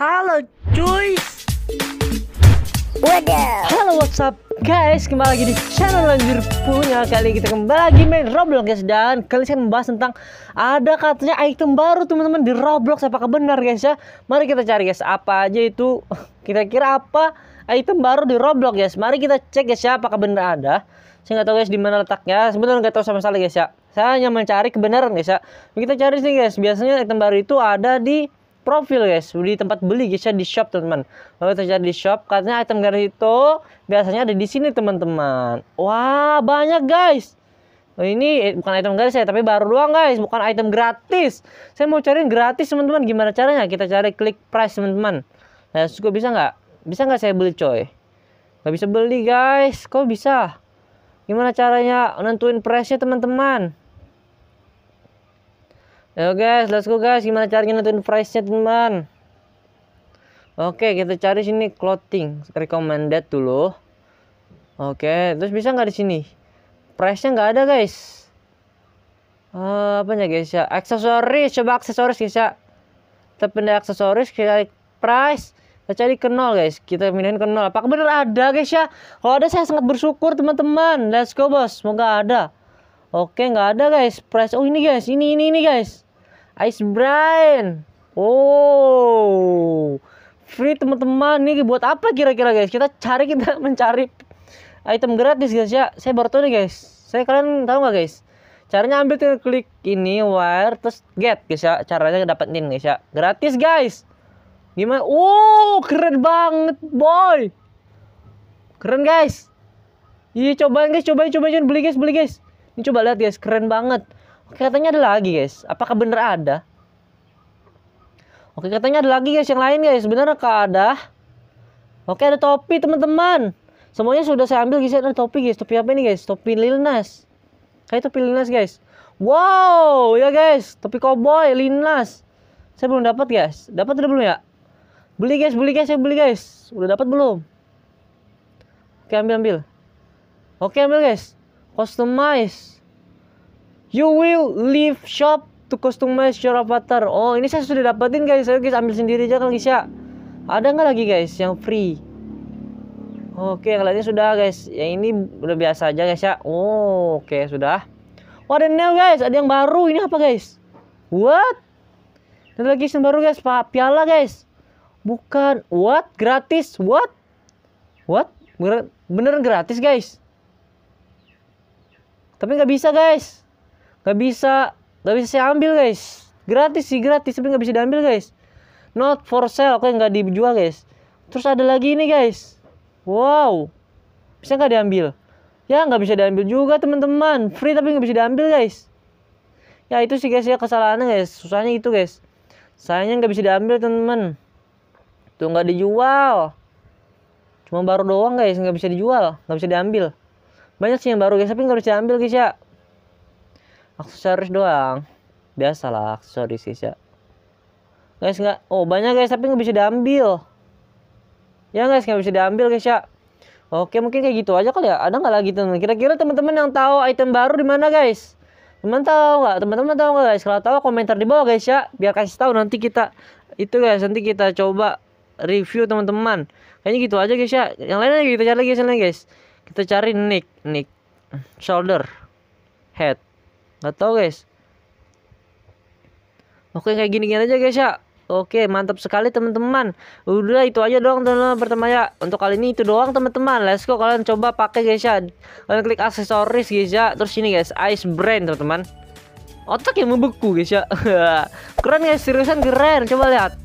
Halo cuy Wadah Halo whatsapp guys kembali lagi di channel Lanjur Punya Kali ini kita kembali lagi main Roblox guys Dan kali ini saya membahas tentang Ada katanya item baru teman-teman di Roblox Apakah benar guys ya Mari kita cari guys apa aja itu Kira-kira apa item baru di Roblox guys Mari kita cek guys ya apakah benar ada Saya nggak tahu guys di mana letaknya Sebenarnya nggak tahu sama sekali guys ya Saya hanya mencari kebenaran guys ya Kita cari sih guys Biasanya item baru itu ada di profil guys di tempat beli guys ya di shop teman-teman lalu terjadi di shop katanya item garis itu biasanya ada di sini teman-teman wah banyak guys Oh, ini eh, bukan item garis ya, tapi baru doang guys, bukan item gratis. Saya mau cariin gratis teman-teman. Gimana caranya? Kita cari klik price teman-teman. Nah, cukup bisa nggak? Bisa nggak saya beli coy? Nggak bisa beli guys. Kok bisa? Gimana caranya nentuin price-nya teman-teman? Yo guys, let's go guys. Gimana caranya nentuin price-nya, teman? Oke, kita cari sini clothing recommended dulu. Oke, terus bisa nggak di sini? Price-nya nggak ada, guys. Uh, eh, apa ya guys ya? Aksesoris, coba aksesoris guys ya. Kita pindah aksesoris, kita price, kita cari ke nol guys. Kita pindahin ke nol. Apakah benar ada guys ya? Kalau ada saya sangat bersyukur teman-teman. Let's go bos, semoga ada. Oke, nggak ada guys. Price oh ini guys, ini ini ini guys. Ice Brian. Oh. Free teman-teman. Ini buat apa kira-kira guys? Kita cari kita mencari item gratis guys ya. Saya baru tahu nih guys. Saya kalian tahu nggak guys? Caranya ambil tinggal klik ini wire terus get guys ya. Caranya dapetin guys ya. Gratis guys. Gimana? Oh, keren banget, boy. Keren guys. Iya, cobain guys, cobain cobain beli guys, beli guys. Ini coba lihat guys, keren banget. Oke, katanya ada lagi guys. Apakah bener ada? Oke, katanya ada lagi guys yang lain guys. Bener kah ada? Oke, ada topi teman-teman. Semuanya sudah saya ambil guys. Ada topi guys. Topi apa ini guys? Topi Lil Nas. Kayak topi Lil Nas guys. Wow, ya guys. Topi cowboy Lil Nas. Saya belum dapat guys. Dapat udah belum ya? Beli guys, beli guys, Saya beli guys. Udah dapat belum? Oke, ambil ambil. Oke, ambil guys customize you will leave shop to customize your avatar oh ini saya sudah dapatin guys saya guys ambil sendiri aja kalau bisa. ya ada nggak lagi guys yang free oke yang lainnya sudah guys yang ini udah biasa aja guys ya oh, oke okay, sudah Wah, oh, ada new guys ada yang baru ini apa guys what ada lagi yang baru guys pak piala guys bukan what gratis what what Beneran gratis guys tapi nggak bisa guys. Nggak bisa. Nggak bisa saya ambil guys. Gratis sih gratis tapi nggak bisa diambil guys. Not for sale. Oke nggak dijual guys. Terus ada lagi ini guys. Wow. Bisa nggak diambil? Ya nggak bisa diambil juga teman-teman. Free tapi nggak bisa diambil guys. Ya itu sih guys ya kesalahannya guys. Susahnya itu guys. Sayangnya nggak bisa diambil teman-teman. Tuh nggak dijual. Cuma baru doang guys nggak bisa dijual. Nggak bisa diambil banyak sih yang baru guys tapi nggak bisa diambil guys ya aksesoris doang biasalah aksesoris guys ya guys nggak oh banyak guys tapi nggak bisa diambil ya guys nggak bisa diambil guys ya oke mungkin kayak gitu aja kali ya ada nggak lagi teman kira-kira teman-teman yang tahu item baru di mana guys teman tahu nggak teman-teman tahu nggak guys kalau tahu komentar di bawah guys ya biar kasih tahu nanti kita itu guys nanti kita coba review teman-teman kayaknya gitu aja guys ya yang lainnya kita gitu cari lagi yang guys kita cari nick nick shoulder head nggak tahu guys oke kayak gini-gini aja guys ya Oke, mantap sekali teman-teman. Udah itu aja doang teman-teman pertama ya. Untuk kali ini itu doang teman-teman. Let's go kalian coba pakai guys ya. Kalian klik aksesoris guys ya. Terus ini guys, ice brand teman-teman. Otak yang membeku guys ya. keren guys, seriusan keren. Coba lihat.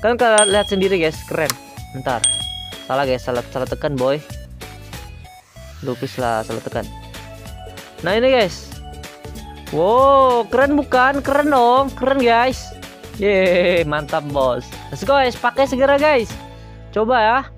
Kalian kalian lihat sendiri guys, keren. ntar Salah guys, salah salah tekan boy lah salah tekan nah ini guys wow keren bukan keren dong keren guys Yeay, mantap bos let's go guys pakai segera guys coba ya